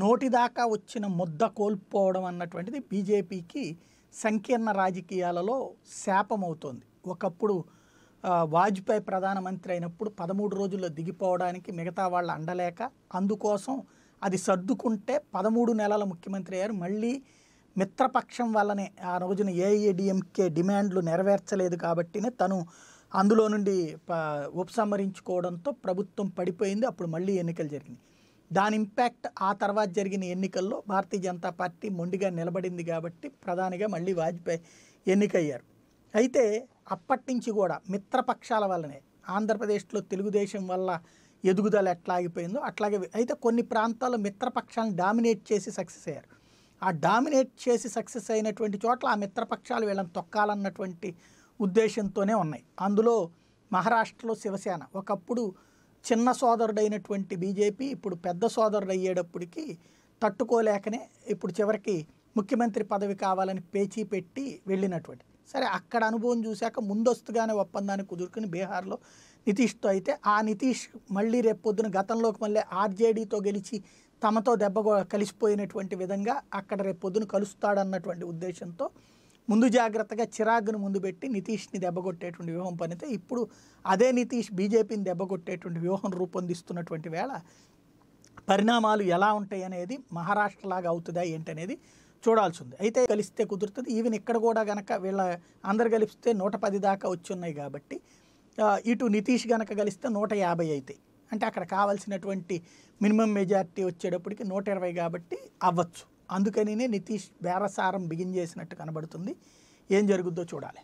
నోటిదాకా వచ్చిన ముద్ద కోల్పోవడం అన్నటువంటిది బీజేపీకి సంకీర్ణ రాజకీయాలలో శాపమవుతోంది ఒకప్పుడు వాజ్పేయి ప్రధానమంత్రి అయినప్పుడు పదమూడు రోజుల్లో దిగిపోవడానికి మిగతా వాళ్ళు అండలేక అందుకోసం అది సర్దుకుంటే పదమూడు నెలల ముఖ్యమంత్రి అయ్యారు మళ్ళీ మిత్రపక్షం వల్లనే ఆ రోజున ఏఐఏడిఎంకే డిమాండ్లు నెరవేర్చలేదు కాబట్టినే తను అందులో నుండి ఉపసంహరించుకోవడంతో ప్రభుత్వం పడిపోయింది అప్పుడు మళ్ళీ ఎన్నికలు జరిగినాయి దాని ఇంపాక్ట్ ఆ తర్వాత జరిగిన ఎన్నికల్లో భారతీయ జనతా పార్టీ మొండిగా నిలబడింది కాబట్టి ప్రధానిగా మళ్ళీ వాజ్పేయి ఎన్నికయ్యారు అయితే అప్పటి నుంచి కూడా మిత్రపక్షాల వల్లనే ఆంధ్రప్రదేశ్లో తెలుగుదేశం వల్ల ఎదుగుదల ఎట్లా ఆగిపోయిందో అట్లాగే అయితే కొన్ని ప్రాంతాల్లో మిత్రపక్షాలను డామినేట్ చేసి సక్సెస్ అయ్యారు ఆ డామినేట్ చేసి సక్సెస్ అయినటువంటి చోట్ల ఆ మిత్రపక్షాలు వీళ్ళని తొక్కాలన్నటువంటి ఉద్దేశంతోనే ఉన్నాయి అందులో మహారాష్ట్రలో శివసేన ఒకప్పుడు చిన్న సోదరుడైనటువంటి బీజేపీ ఇప్పుడు పెద్ద సోదరుడు అయ్యేటప్పటికీ తట్టుకోలేకనే ఇప్పుడు చివరికి ముఖ్యమంత్రి పదవి కావాలని పేచీ పెట్టి వెళ్ళినటువంటి సరే అక్కడ అనుభవం చూశాక ముందస్తుగానే ఒప్పందాన్ని కుదుర్కొని బీహార్లో నితీష్తో అయితే ఆ నితీష్ మళ్ళీ రేపొద్దున గతంలోకి మళ్ళీ ఆర్జేడీతో గెలిచి తమతో దెబ్బ కలిసిపోయినటువంటి విధంగా అక్కడ రేపొద్దున కలుస్తాడన్నటువంటి ఉద్దేశంతో ముందు జాగ్రత్తగా చిరాగ్ను ముందు పెట్టి నితీష్ని దెబ్బగొట్టేటువంటి వ్యూహం పనితే ఇప్పుడు అదే నితీష్ బీజేపీని దెబ్బగొట్టేటువంటి వ్యూహం రూపొందిస్తున్నటువంటి వేళ పరిణామాలు ఎలా ఉంటాయి అనేది మహారాష్ట్రలాగా అవుతుందా ఏంటనేది చూడాల్సి ఉంది అయితే కలిస్తే కుదురుతుంది ఈవెన్ ఇక్కడ కూడా గనక వీళ్ళ అందరు కలిపిస్తే నూట పది దాకా వచ్చున్నాయి కాబట్టి ఇటు నితీష్ గనక కలిస్తే నూట యాభై అవుతాయి అంటే అక్కడ కావాల్సినటువంటి మినిమం మెజార్టీ వచ్చేటప్పటికి నూట ఇరవై కాబట్టి అవ్వచ్చు అందుకనినే నితీష్ బేరసారం బిగిన్ చేసినట్టు కనబడుతుంది ఏం జరుగుద్దో చూడాలి